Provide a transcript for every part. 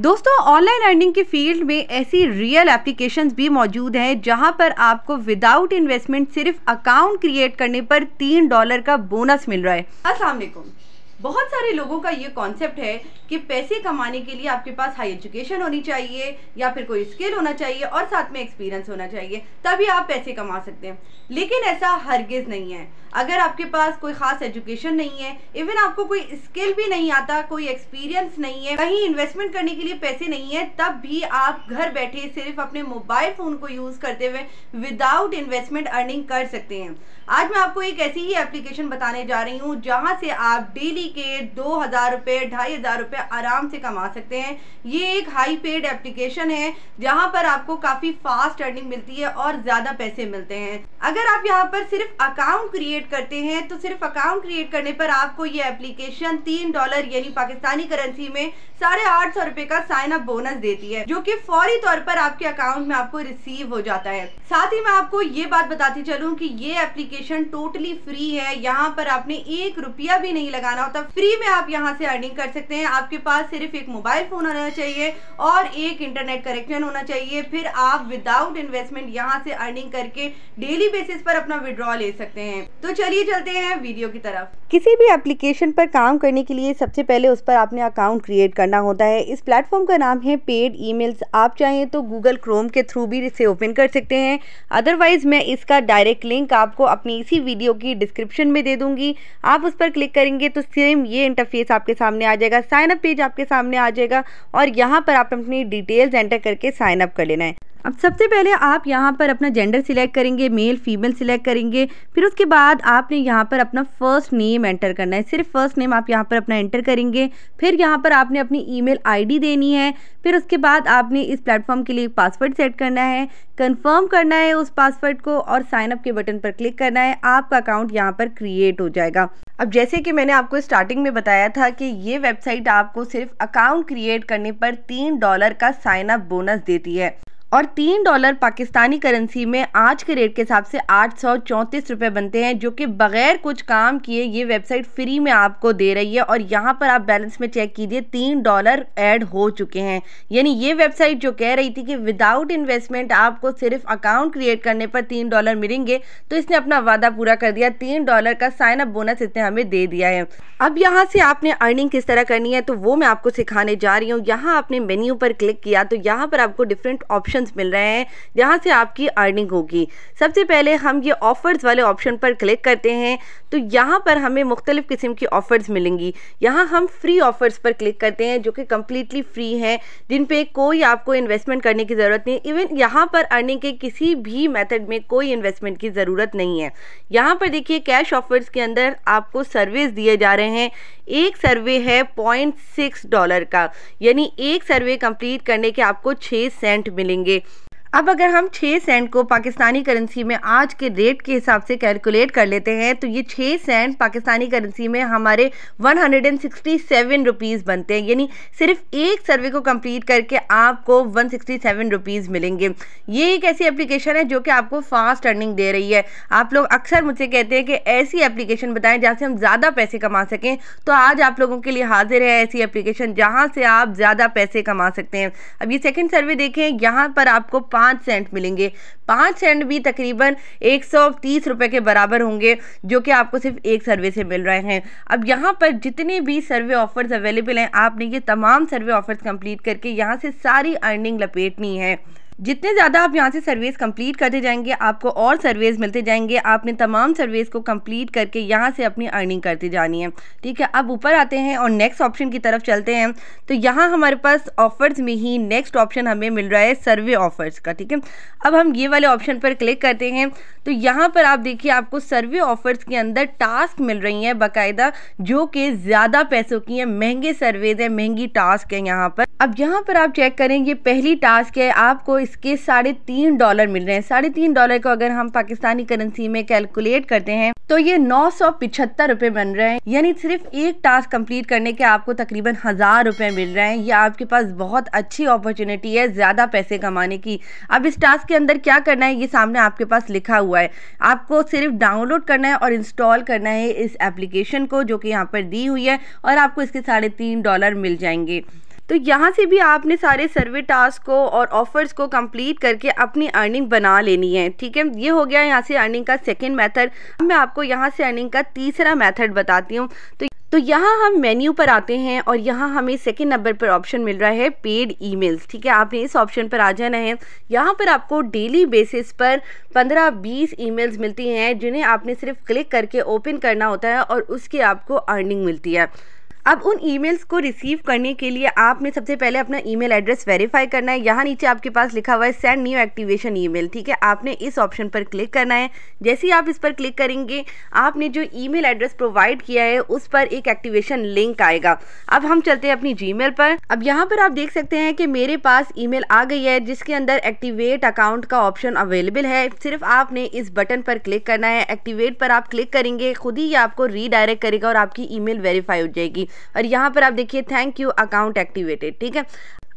दोस्तों online earning की field में ऐसी रियल एप्लीकेशंस भी मौजूद हैं जहां पर आपको विदाउट इन्वेस्टमेंट सिर्फ अकाउंट क्रिएट करने पर तीन डॉलर का बोनस मिल रहा है असला बहुत सारे लोगों का ये कॉन्सेप्ट है कि पैसे कमाने के लिए आपके पास हाई एजुकेशन होनी चाहिए या फिर कोई स्किल होना चाहिए और साथ में एक्सपीरियंस होना चाहिए तभी आप पैसे कमा सकते हैं लेकिन ऐसा हरगिज़ नहीं है अगर आपके पास कोई ख़ास एजुकेशन नहीं है इवन आपको कोई स्किल भी नहीं आता कोई एक्सपीरियंस नहीं है कहीं इन्वेस्टमेंट करने के लिए पैसे नहीं है तब भी आप घर बैठे सिर्फ अपने मोबाइल फ़ोन को यूज़ करते हुए विदाउट इन्वेस्टमेंट अर्निंग कर सकते हैं आज मैं आपको एक ऐसी ही एप्लीकेशन बताने जा रही हूँ जहाँ से आप डेली के दो हज़ार रुपए ढाई हज़ार रुपए आराम से कमा सकते हैं ये एक हाई पेड एप्लीकेशन है जहाँ पर आपको काफ़ी फास्ट अर्निंग मिलती है और ज़्यादा पैसे मिलते हैं अगर आप यहाँ पर सिर्फ अकाउंट क्रिएट करते हैं तो सिर्फ अकाउंट क्रिएट करने पर आपको ये एप्लीकेशन तीन डॉलर यानी पाकिस्तानी करेंसी में साढ़े आठ सौ रुपए का साइन अप बोनस देती है जो कि फौरी तौर पर आपके अकाउंट में आपको रिसीव हो जाता है साथ ही मैं आपको ये बात बताती चलूँ कि ये एप्लीकेशन टोटली फ्री है यहाँ पर आपने एक रुपया भी नहीं लगाना होता मतलब फ्री में आप यहाँ से अर्निंग कर सकते हैं आपके पास सिर्फ एक मोबाइल फोन होना चाहिए और एक इंटरनेट कनेक्शन होना चाहिए फिर आप विदाउट इन्वेस्टमेंट यहाँ से अर्निंग करके डेली बेसिस पर अपना विड्रॉ ले सकते हैं तो चलिए चलते हैं वीडियो की तरफ किसी भी एप्लीकेशन पर काम करने के लिए सबसे पहले उस पर आपने अकाउंट क्रिएट करना होता है इस प्लेटफॉर्म का नाम है पेड ईमेल्स आप चाहें तो गूगल क्रोम के थ्रू भी इसे ओपन कर सकते हैं अदरवाइज मैं इसका डायरेक्ट लिंक आपको अपनी इसी वीडियो की डिस्क्रिप्शन में दे दूंगी आप उस पर क्लिक करेंगे तो सेम सेम ये इंटरफेस आपके सामने आ जाएगा साइनअप पेज आपके सामने आ जाएगा और यहाँ पर आप अपनी डिटेल्स एंटर करके साइनअप कर लेना है अब सबसे पहले आप यहाँ पर अपना जेंडर सिलेक्ट करेंगे मेल फीमेल सिलेक्ट करेंगे फिर उसके बाद आपने यहाँ पर अपना फर्स्ट नेम एंटर करना है सिर्फ फर्स्ट नेम आप यहाँ पर अपना एंटर करेंगे फिर यहाँ पर आपने अपनी ईमेल आईडी देनी है फिर उसके बाद आपने इस प्लेटफॉर्म के लिए पासवर्ड सेट करना है कन्फर्म करना है उस पासवर्ड को और साइनअप के बटन पर क्लिक करना है आपका अकाउंट यहाँ पर क्रिएट हो जाएगा अब जैसे कि मैंने आपको स्टार्टिंग में बताया था कि ये वेबसाइट आपको सिर्फ अकाउंट क्रिएट करने पर तीन डॉलर का साइन अप बोनस देती है और तीन डॉलर पाकिस्तानी करेंसी में आज के रेट के हिसाब से आठ सौ चौंतीस रुपये बनते हैं जो कि बगैर कुछ काम किए ये वेबसाइट फ्री में आपको दे रही है और यहाँ पर आप बैलेंस में चेक कीजिए तीन डॉलर ऐड हो चुके हैं यानी ये वेबसाइट जो कह रही थी कि विदाउट इन्वेस्टमेंट आपको सिर्फ अकाउंट क्रिएट करने पर तीन डॉलर मिलेंगे तो इसने अपना वादा पूरा कर दिया तीन डॉलर का साइन अप बोनस इसने हमें दे दिया है अब यहाँ से आपने अर्निंग किस तरह करनी है तो वो मैं आपको सिखाने जा रही हूँ यहाँ आपने मेन्यू पर क्लिक किया तो यहाँ पर आपको डिफरेंट ऑप्शन ऑप्शंस मिल रहे हैं जहां से आपकी अर्निंग होगी सबसे पहले हम ये ऑफ़र्स वाले ऑप्शन पर क्लिक करते हैं तो यहां पर हमें मुख्तलिफ़ किस्म की ऑफ़र्स मिलेंगी यहां हम फ्री ऑफ़र्स पर क्लिक करते हैं जो कि कम्प्लीटली फ्री हैं जिन पर कोई आपको इन्वेस्टमेंट करने की ज़रूरत नहीं इवन यहाँ पर अर्निंग के किसी भी मैथड में कोई इन्वेस्टमेंट की ज़रूरत नहीं है यहाँ पर देखिए कैश ऑफ़र्स के अंदर आपको सर्विस दिए जा रहे हैं एक सर्वे है पॉइंट सिक्स डॉलर का यानी एक सर्वे कंप्लीट करने के आपको छः सेंट मिलेंगे करेंगे अब अगर हम छः सेंट को पाकिस्तानी करेंसी में आज के रेट के हिसाब से कैलकुलेट कर लेते हैं तो ये छः सेंट पाकिस्तानी करेंसी में हमारे 167 रुपीस बनते हैं यानी सिर्फ एक सर्वे को कंप्लीट करके आपको 167 रुपीस मिलेंगे ये एक ऐसी एप्लीकेशन है जो कि आपको फास्ट अर्निंग दे रही है आप लोग अक्सर मुझसे कहते हैं कि ऐसी एप्लीकेशन बताएं जहाँ से हम ज़्यादा पैसे कमा सकें तो आज आप लोगों के लिए हाजिर है ऐसी एप्लीकेशन जहाँ से आप ज़्यादा पैसे कमा सकते हैं अब ये सेकेंड सर्वे देखें यहाँ पर आपको पाँच सेंट मिलेंगे पाँच सेंट भी तकरीबन एक सौ तीस रुपये के बराबर होंगे जो कि आपको सिर्फ एक सर्वे से मिल रहे हैं अब यहाँ पर जितने भी सर्वे ऑफर्स अवेलेबल हैं आपने ये तमाम सर्वे ऑफर्स कंप्लीट करके यहाँ से सारी अर्निंग लपेटनी है जितने ज़्यादा आप यहाँ से सर्वेस कंप्लीट करते जाएंगे आपको और सर्वेस मिलते जाएंगे आपने तमाम सर्वेस को कंप्लीट करके यहाँ से अपनी अर्निंग करती जानी है ठीक है अब ऊपर आते हैं और नेक्स्ट ऑप्शन की तरफ चलते हैं तो यहाँ हमारे पास ऑफर्स में ही नेक्स्ट ऑप्शन हमें मिल रहा है सर्वे ऑफर्स का ठीक है अब हम ये वाले ऑप्शन पर क्लिक करते हैं तो यहाँ पर आप देखिए आपको सर्वे ऑफर्स के अंदर टास्क मिल रही हैं बाकायदा जो कि ज़्यादा पैसों की हैं महंगे सर्वेज हैं महंगी टास्क है यहाँ पर अब यहाँ पर आप चेक करें ये पहली टास्क है आपको इस इसके साढ़े तीन डॉलर मिल रहे हैं साढ़े तीन डॉलर को अगर हम पाकिस्तानी करेंसी में कैलकुलेट करते हैं तो ये नौ सौ पिछहत्तर रुपये बन रहे हैं यानी सिर्फ एक टास्क कंप्लीट करने के आपको तकरीबन हज़ार रुपये मिल रहे हैं ये आपके पास बहुत अच्छी अपॉर्चुनिटी है ज़्यादा पैसे कमाने की अब इस टास्क के अंदर क्या करना है ये सामने आपके पास लिखा हुआ है आपको सिर्फ डाउनलोड करना है और इंस्टॉल करना है इस एप्लीकेशन को जो कि यहाँ पर दी हुई है और आपको इसके साढ़े तीन डॉलर मिल जाएंगे तो यहाँ से भी आपने सारे सर्वे टास्क को और ऑफर्स को कंप्लीट करके अपनी अर्निंग बना लेनी है ठीक है ये हो गया यहाँ से अर्निंग का सेकेंड मैथड अब मैं आपको यहाँ से अर्निंग का तीसरा मैथड बताती हूँ तो तो यहाँ हम मेन्यू पर आते हैं और यहाँ हमें सेकेंड नंबर पर ऑप्शन मिल रहा है पेड ईमेल्स ठीक है आपने इस ऑप्शन पर आ जाना है यहाँ पर आपको डेली बेसिस पर 15-20 ईमेल्स मिलती हैं जिन्हें आपने सिर्फ क्लिक करके ओपन करना होता है और उसकी आपको अर्निंग मिलती है अब उन ईमेल्स को रिसीव करने के लिए आपने सबसे पहले अपना ईमेल एड्रेस वेरीफाई करना है यहाँ नीचे आपके पास लिखा हुआ है सेंड न्यू एक्टिवेशन ईमेल ठीक है आपने इस ऑप्शन पर क्लिक करना है जैसे ही आप इस पर क्लिक करेंगे आपने जो ईमेल एड्रेस प्रोवाइड किया है उस पर एक एक्टिवेशन लिंक आएगा अब हम चलते हैं अपनी जी पर अब यहाँ पर आप देख सकते हैं कि मेरे पास ई आ गई है जिसके अंदर एक्टिवेट अकाउंट का ऑप्शन अवेलेबल है सिर्फ आपने इस बटन पर क्लिक करना है एक्टिवेट पर आप क्लिक करेंगे खुद ही आपको रीडायरेक्ट करेगा और आपकी ई वेरीफाई हो जाएगी और यहाँ पर आप देखिए थैंक यू अकाउंट एक्टिवेटेड ठीक है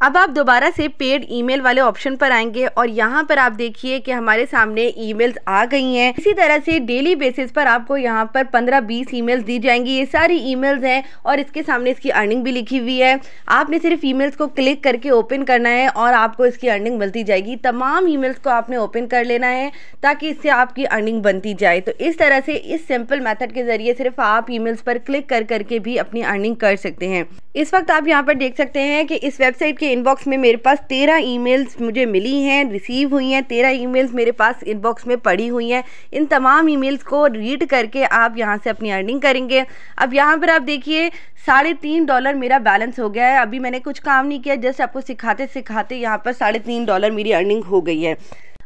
अब आप दोबारा से पेड ईमेल वाले ऑप्शन पर आएंगे और यहाँ पर आप देखिए कि हमारे सामने ईमेल्स आ गई हैं इसी तरह से डेली बेसिस पर आपको यहाँ पर 15-20 ईमेल्स दी जाएंगी ये सारी ईमेल्स हैं और इसके सामने इसकी अर्निंग भी लिखी हुई है आपने सिर्फ ईमेल्स को क्लिक करके ओपन करना है और आपको इसकी अर्निंग मिलती जाएगी तमाम ई को आपने ओपन कर लेना है ताकि इससे आपकी अर्निंग बनती जाए तो इस तरह से इस सिंपल मैथड के ज़रिए सिर्फ आप ई पर क्लिक कर करके भी अपनी अर्निंग कर सकते हैं इस वक्त आप यहाँ पर देख सकते हैं कि इस वेबसाइट के इनबॉक्स में मेरे पास तेरह ईमेल्स मुझे मिली हैं रिसीव हुई हैं तेरह ईमेल्स मेरे पास इनबॉक्स में पड़ी हुई हैं इन तमाम ईमेल्स को रीड करके आप यहाँ से अपनी अर्निंग करेंगे अब यहाँ पर आप देखिए साढ़े तीन डॉलर मेरा बैलेंस हो गया है अभी मैंने कुछ काम नहीं किया जस्ट आपको सिखाते सिखाते यहाँ पर साढ़े तीन डॉलर मेरी अर्निंग हो गई है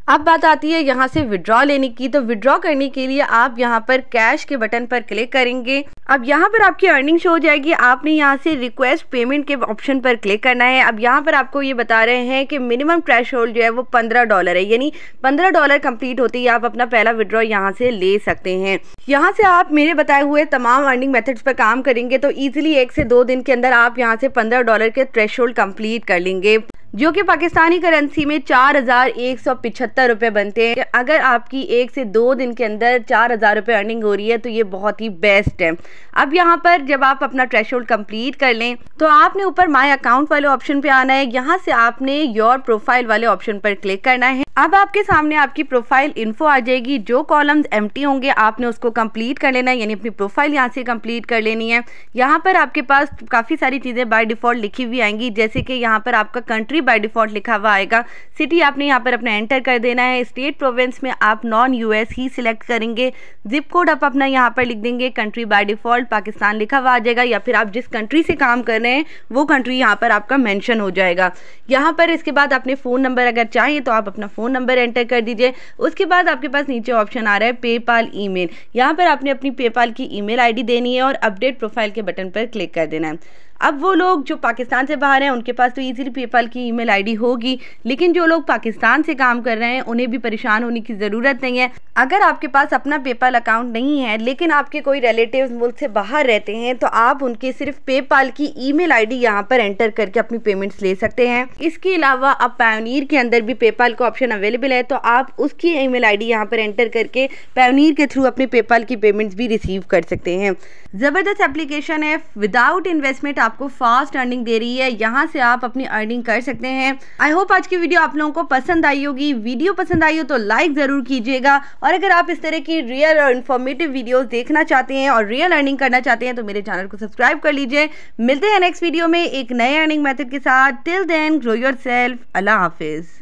अब बात आती है यहाँ से विड्रॉ लेने की तो विड्रॉ करने के लिए आप यहाँ पर कैश के बटन पर क्लिक करेंगे अब यहाँ पर आपकी अर्निंग शो हो जाएगी आपने यहाँ से रिक्वेस्ट पेमेंट के ऑप्शन पर क्लिक करना है अब यहाँ पर आपको ये बता रहे हैं कि मिनिमम ट्रैश होल्ड जो है वो पंद्रह डॉलर है यानी पंद्रह डॉलर कम्प्लीट होते ही आप अपना पहला विड्रॉ यहाँ से ले सकते हैं यहाँ से आप मेरे बताए हुए तमाम अर्निंग मेथड्स पर काम करेंगे तो ईजिली एक से दो दिन के अंदर आप यहाँ से पंद्रह डॉलर के ट्रेश होल्ड कर लेंगे जो कि पाकिस्तानी करेंसी में चार हज़ार एक सौ पिछहत्तर रुपए बनते हैं अगर आपकी एक से दो दिन के अंदर चार हज़ार रुपए अर्निंग हो रही है तो ये बहुत ही बेस्ट है अब यहाँ पर जब आप अपना ट्रेश कंप्लीट कर लें तो आपने ऊपर माई अकाउंट वाले ऑप्शन पे आना है यहाँ से आपने योर प्रोफाइल वाले ऑप्शन पर क्लिक करना है अब आपके सामने आपकी प्रोफाइल इन्फो आ जाएगी जो कॉलम्स एम होंगे आपने उसको कंप्लीट कर लेना है यानी अपनी प्रोफाइल यहाँ से कंप्लीट कर लेनी है यहाँ पर आपके पास काफ़ी सारी चीज़ें बाय डिफ़ॉल्ट लिखी हुई आएंगी जैसे कि यहाँ पर आपका कंट्री सिटी बाय डिफ़ॉल्ट लिखा हुआ आएगा सिटी आपने यहाँ पर अपना एंटर कर देना है स्टेट प्रोविंस में आप नॉन यूएस ही सिलेक्ट करेंगे जिप कोड आप अपना यहाँ पर लिख देंगे कंट्री बाय डिफ़ॉल्ट पाकिस्तान लिखा हुआ आ जाएगा या फिर आप जिस कंट्री से काम कर रहे हैं वो कंट्री यहाँ पर आपका मैंशन हो जाएगा यहाँ पर इसके बाद आपने फ़ोन नंबर अगर चाहिए तो आप अपना फ़ोन नंबर एंटर कर दीजिए उसके बाद आपके पास नीचे ऑप्शन आ रहा है पेपाल ई मेल पर आपने अपनी पेपाल की ई मेल देनी है और अपडेट प्रोफाइल के बटन पर क्लिक कर देना है अब वो लोग जो पाकिस्तान से बाहर हैं उनके पास तो ईजिली पेपल की ई मेल होगी लेकिन जो लोग पाकिस्तान से काम कर रहे हैं उन्हें भी परेशान होने की ज़रूरत नहीं है अगर आपके पास अपना पेपल अकाउंट नहीं है लेकिन आपके कोई रिलेटिव मुल्क से बाहर रहते हैं तो आप उनके सिर्फ पेपाल की ई मेल आई डी पर एंटर करके अपनी पेमेंट्स ले सकते हैं इसके अलावा अब पायोनीर के अंदर भी पेपाल का ऑप्शन अवेलेबल है तो आप उसकी ई मेल आई डी पर एंटर करके पायोनीर के थ्रू अपने पेपाल की पेमेंट्स भी रिसीव कर सकते हैं ज़बरदस्त एप्लीकेशन है विदाउट इन्वेस्टमेंट आपको फास्ट अर्निंग दे रही है यहाँ से आप अपनी अर्निंग कर सकते हैं आई होप आज की वीडियो आप लोगों को पसंद आई होगी वीडियो पसंद आई हो तो लाइक ज़रूर कीजिएगा और अगर आप इस तरह की रियल और इन्फॉर्मेटिव वीडियोस देखना चाहते हैं और रियल अर्निंग करना चाहते हैं तो मेरे चैनल को सब्सक्राइब कर लीजिए मिलते हैं नेक्स्ट वीडियो में एक नए अर्निंग मैथड के साथ till then grow yourself अल्लाह हाफिज़